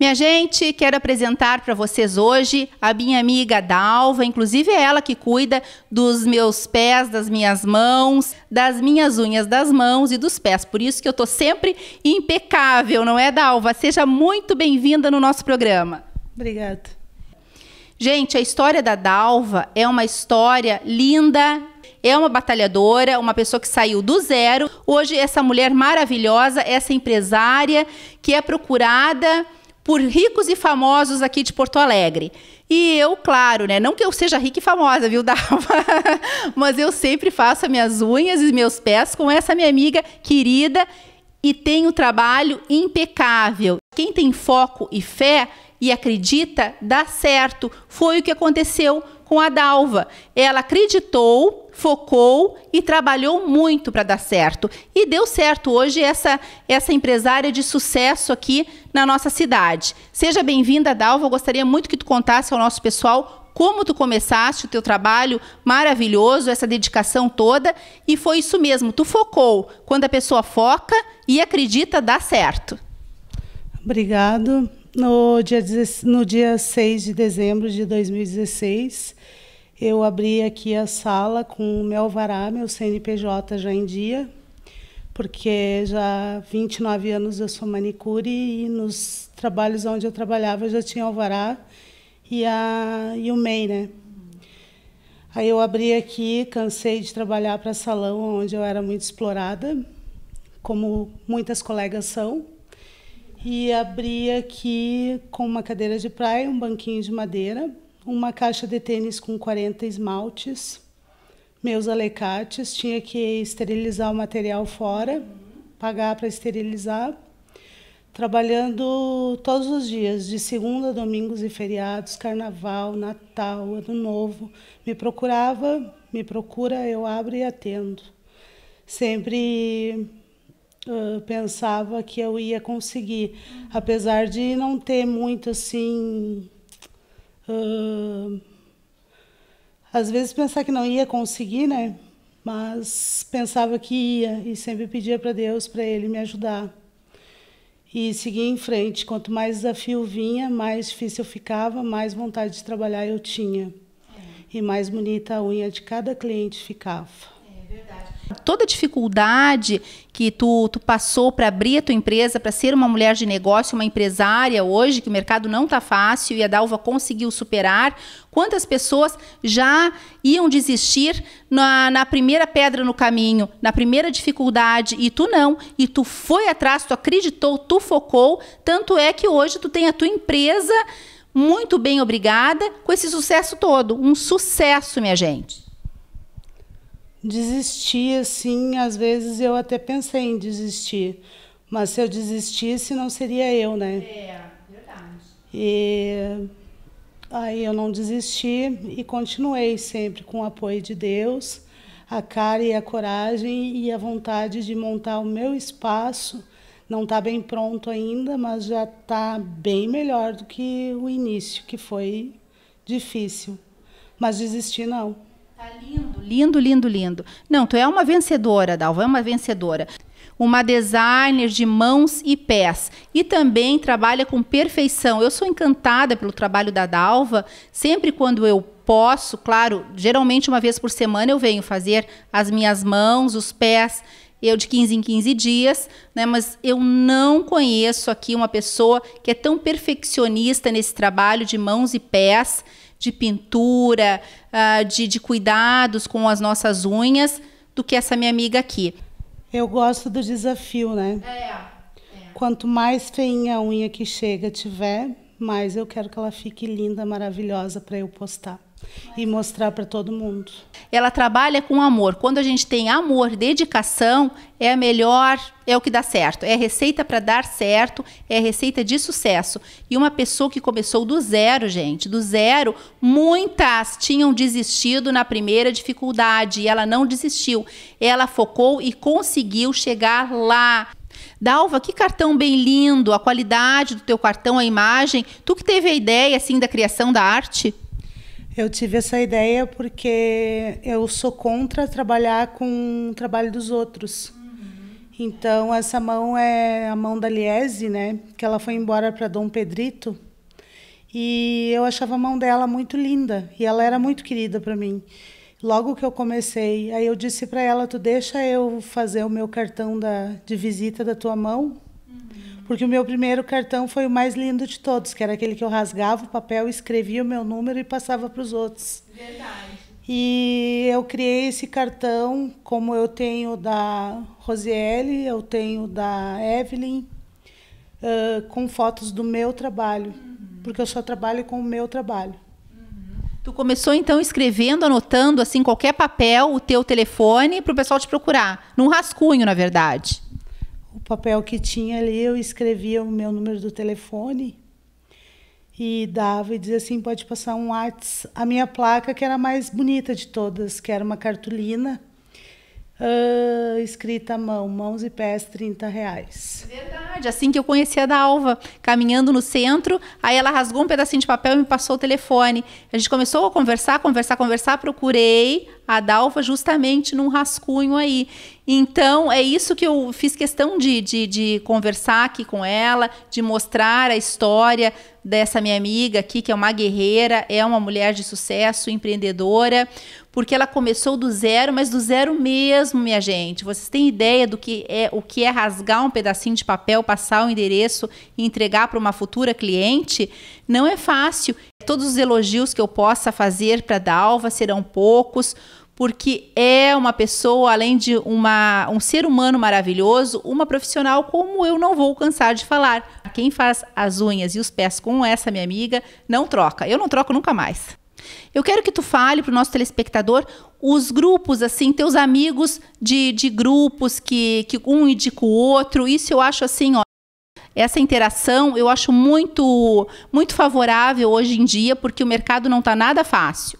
Minha gente, quero apresentar para vocês hoje a minha amiga Dalva, inclusive é ela que cuida dos meus pés, das minhas mãos, das minhas unhas das mãos e dos pés. Por isso que eu tô sempre impecável, não é, Dalva? Seja muito bem-vinda no nosso programa. Obrigada. Gente, a história da Dalva é uma história linda, é uma batalhadora, uma pessoa que saiu do zero. Hoje, essa mulher maravilhosa, essa empresária que é procurada por ricos e famosos aqui de Porto Alegre. E eu, claro, né? Não que eu seja rica e famosa, viu, Dalva? Mas eu sempre faço minhas unhas e meus pés com essa minha amiga querida e tem um trabalho impecável. Quem tem foco e fé e acredita, dá certo. Foi o que aconteceu com a Dalva. Ela acreditou, focou e trabalhou muito para dar certo. E deu certo hoje essa essa empresária de sucesso aqui na nossa cidade. Seja bem-vinda, Dalva. Eu gostaria muito que tu contasse ao nosso pessoal como tu começaste o teu trabalho maravilhoso, essa dedicação toda, e foi isso mesmo, tu focou. Quando a pessoa foca e acredita, dá certo. Obrigado. No dia, no dia 6 de dezembro de 2016, eu abri aqui a sala com o meu alvará, meu CNPJ já em dia, porque já 29 anos eu sou manicure e nos trabalhos onde eu trabalhava eu já tinha alvará e, a, e o MEI, né? Aí eu abri aqui, cansei de trabalhar para salão onde eu era muito explorada, como muitas colegas são, e abri aqui com uma cadeira de praia, um banquinho de madeira, uma caixa de tênis com 40 esmaltes, meus alicates, tinha que esterilizar o material fora, pagar para esterilizar. Trabalhando todos os dias, de segunda a domingos e feriados, carnaval, Natal, Ano Novo. Me procurava, me procura, eu abro e atendo. Sempre Uh, pensava que eu ia conseguir, apesar de não ter muito assim Uh, às vezes pensar que não ia conseguir, né? Mas pensava que ia e sempre pedia para Deus para Ele me ajudar e seguir em frente. Quanto mais desafio vinha, mais difícil ficava, mais vontade de trabalhar eu tinha. E mais bonita a unha de cada cliente ficava. Toda dificuldade que tu, tu passou para abrir a tua empresa, para ser uma mulher de negócio, uma empresária hoje, que o mercado não está fácil e a Dalva conseguiu superar. Quantas pessoas já iam desistir na, na primeira pedra no caminho, na primeira dificuldade, e tu não. E tu foi atrás, tu acreditou, tu focou. Tanto é que hoje tu tem a tua empresa muito bem obrigada com esse sucesso todo. Um sucesso, minha gente desistir, assim, às vezes eu até pensei em desistir. Mas se eu desistisse, não seria eu, né? É, verdade. E aí eu não desisti e continuei sempre com o apoio de Deus, a cara e a coragem e a vontade de montar o meu espaço. Não está bem pronto ainda, mas já está bem melhor do que o início, que foi difícil. Mas desistir não. Tá lindo, lindo, lindo, lindo. Não, tu é uma vencedora, Dalva, é uma vencedora. Uma designer de mãos e pés. E também trabalha com perfeição. Eu sou encantada pelo trabalho da Dalva. Sempre quando eu posso, claro, geralmente uma vez por semana eu venho fazer as minhas mãos, os pés eu de 15 em 15 dias, né? Mas eu não conheço aqui uma pessoa que é tão perfeccionista nesse trabalho de mãos e pés de pintura, uh, de, de cuidados com as nossas unhas, do que essa minha amiga aqui. Eu gosto do desafio, né? É. é. Quanto mais feinha a unha que chega tiver, mais eu quero que ela fique linda, maravilhosa para eu postar e mostrar para todo mundo. Ela trabalha com amor. Quando a gente tem amor, dedicação, é a melhor, é o que dá certo. É receita para dar certo, é receita de sucesso. E uma pessoa que começou do zero, gente, do zero, muitas tinham desistido na primeira dificuldade e ela não desistiu. Ela focou e conseguiu chegar lá. Dalva, que cartão bem lindo, a qualidade do teu cartão, a imagem. Tu que teve a ideia assim da criação da arte? Eu tive essa ideia porque eu sou contra trabalhar com o trabalho dos outros. Uhum. Então, essa mão é a mão da Liese, né? Que ela foi embora para Dom Pedrito. E eu achava a mão dela muito linda. E ela era muito querida para mim. Logo que eu comecei, aí eu disse para ela: Tu deixa eu fazer o meu cartão da, de visita da tua mão? Porque o meu primeiro cartão foi o mais lindo de todos, que era aquele que eu rasgava o papel, escrevia o meu número e passava para os outros. Verdade. E eu criei esse cartão, como eu tenho da Rosiele, eu tenho da Evelyn, uh, com fotos do meu trabalho, uhum. porque eu só trabalho com o meu trabalho. Uhum. Tu começou então escrevendo, anotando assim qualquer papel, o teu telefone para o pessoal te procurar, num rascunho, na verdade papel que tinha ali, eu escrevia o meu número do telefone e dava e dizia assim: pode passar um Whats. A minha placa, que era a mais bonita de todas, que era uma cartolina. Uh, escrita à mão, mãos e pés, 30 reais. Verdade, assim que eu conheci a da Alva, caminhando no centro, aí ela rasgou um pedacinho de papel e me passou o telefone. A gente começou a conversar, conversar, conversar, procurei a Dalva justamente num rascunho aí. Então, é isso que eu fiz questão de, de, de, conversar aqui com ela, de mostrar a história dessa minha amiga aqui, que é uma guerreira, é uma mulher de sucesso, empreendedora, porque ela começou do zero, mas do zero mesmo, minha gente. Vocês têm ideia do que é o que é rasgar um pedacinho de papel, passar o endereço e entregar para uma futura cliente? Não é fácil. Todos os elogios que eu possa fazer para Dalva serão poucos porque é uma pessoa, além de uma, um ser humano maravilhoso, uma profissional como eu não vou cansar de falar. Quem faz as unhas e os pés com essa minha amiga não troca. Eu não troco nunca mais. Eu quero que tu fale para o nosso telespectador os grupos, assim, teus amigos de, de grupos que, que um indica o outro. Isso eu acho assim, ó. Essa interação eu acho muito, muito favorável hoje em dia, porque o mercado não está nada fácil.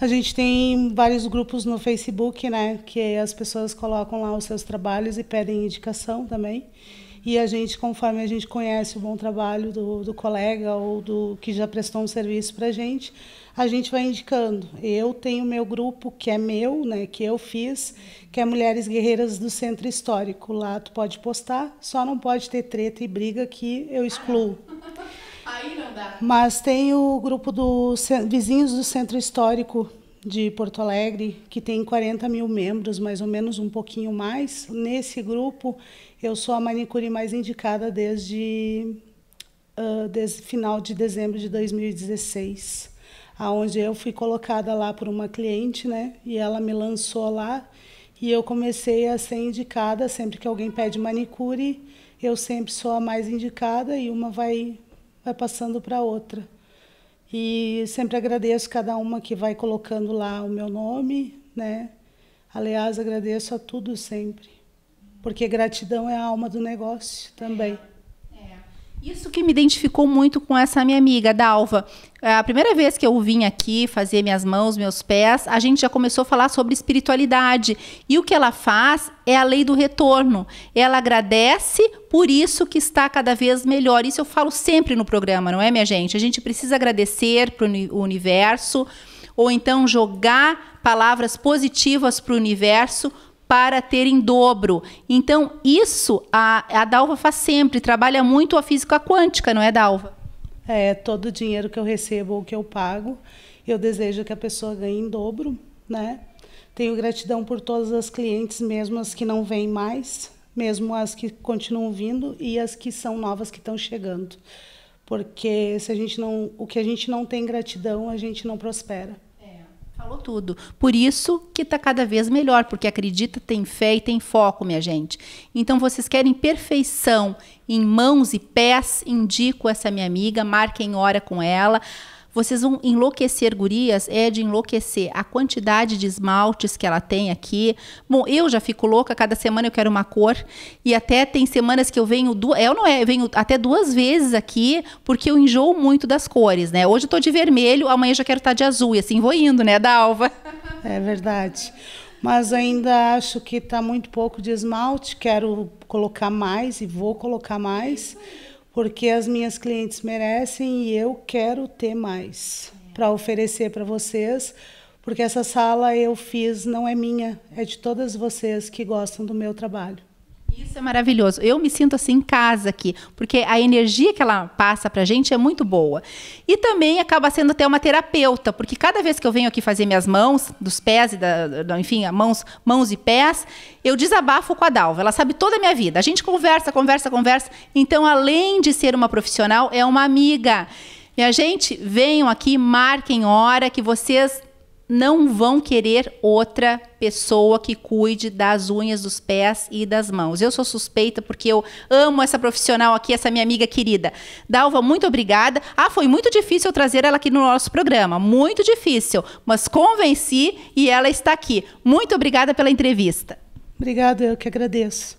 A gente tem vários grupos no Facebook, né, que as pessoas colocam lá os seus trabalhos e pedem indicação também. E a gente, conforme a gente conhece o bom trabalho do, do colega ou do que já prestou um serviço para a gente, a gente vai indicando. Eu tenho meu grupo que é meu, né, que eu fiz, que é Mulheres Guerreiras do Centro Histórico. Lá tu pode postar, só não pode ter treta e briga que eu excluo. Tá. Mas tem o grupo dos vizinhos do Centro Histórico de Porto Alegre, que tem 40 mil membros, mais ou menos um pouquinho mais. Nesse grupo, eu sou a manicure mais indicada desde, uh, desde final de dezembro de 2016, aonde eu fui colocada lá por uma cliente, né? E ela me lançou lá e eu comecei a ser indicada sempre que alguém pede manicure, eu sempre sou a mais indicada e uma vai vai passando para outra. E sempre agradeço cada uma que vai colocando lá o meu nome, né? Aliás, agradeço a tudo sempre, porque gratidão é a alma do negócio também. É. Isso que me identificou muito com essa minha amiga, Dalva. É, a primeira vez que eu vim aqui fazer minhas mãos, meus pés, a gente já começou a falar sobre espiritualidade. E o que ela faz é a lei do retorno. Ela agradece, por isso que está cada vez melhor. Isso eu falo sempre no programa, não é, minha gente? A gente precisa agradecer para o universo, ou então jogar palavras positivas para o universo para ter em dobro. Então, isso a, a Dalva faz sempre, trabalha muito a física quântica, não é, Dalva? É, todo o dinheiro que eu recebo ou que eu pago, eu desejo que a pessoa ganhe em dobro, né? Tenho gratidão por todas as clientes, mesmo as que não vêm mais, mesmo as que continuam vindo e as que são novas que estão chegando. Porque se a gente não, o que a gente não tem gratidão, a gente não prospera. Falou tudo. Por isso que está cada vez melhor, porque acredita, tem fé e tem foco, minha gente. Então, vocês querem perfeição em mãos e pés, indico essa minha amiga, marquem hora com ela. Vocês vão enlouquecer, gurias, é de enlouquecer. A quantidade de esmaltes que ela tem aqui. Bom, eu já fico louca, cada semana eu quero uma cor. E até tem semanas que eu venho, eu é não é, eu venho até duas vezes aqui, porque eu enjoo muito das cores, né? Hoje eu tô de vermelho, amanhã eu já quero estar tá de azul. E assim vou indo, né, Dalva? É verdade mas ainda acho que está muito pouco de esmalte. Quero colocar mais e vou colocar mais porque as minhas clientes merecem e eu quero ter mais é. para oferecer para vocês, porque essa sala eu fiz não é minha, é de todas vocês que gostam do meu trabalho. Isso é maravilhoso. Eu me sinto assim em casa aqui, porque a energia que ela passa pra gente é muito boa. E também acaba sendo até uma terapeuta, porque cada vez que eu venho aqui fazer minhas mãos, dos pés e da, da enfim, mãos, mãos e pés, eu desabafo com a Dalva. Ela sabe toda a minha vida. A gente conversa, conversa, conversa. Então, além de ser uma profissional, é uma amiga. E a gente, venham aqui, marquem hora que vocês não vão querer outra pessoa que cuide das unhas dos pés e das mãos. Eu sou suspeita porque eu amo essa profissional aqui, essa minha amiga querida. Dalva, muito obrigada. Ah, foi muito difícil trazer ela aqui no nosso programa, muito difícil, mas convenci e ela está aqui. Muito obrigada pela entrevista. Obrigada, eu que agradeço.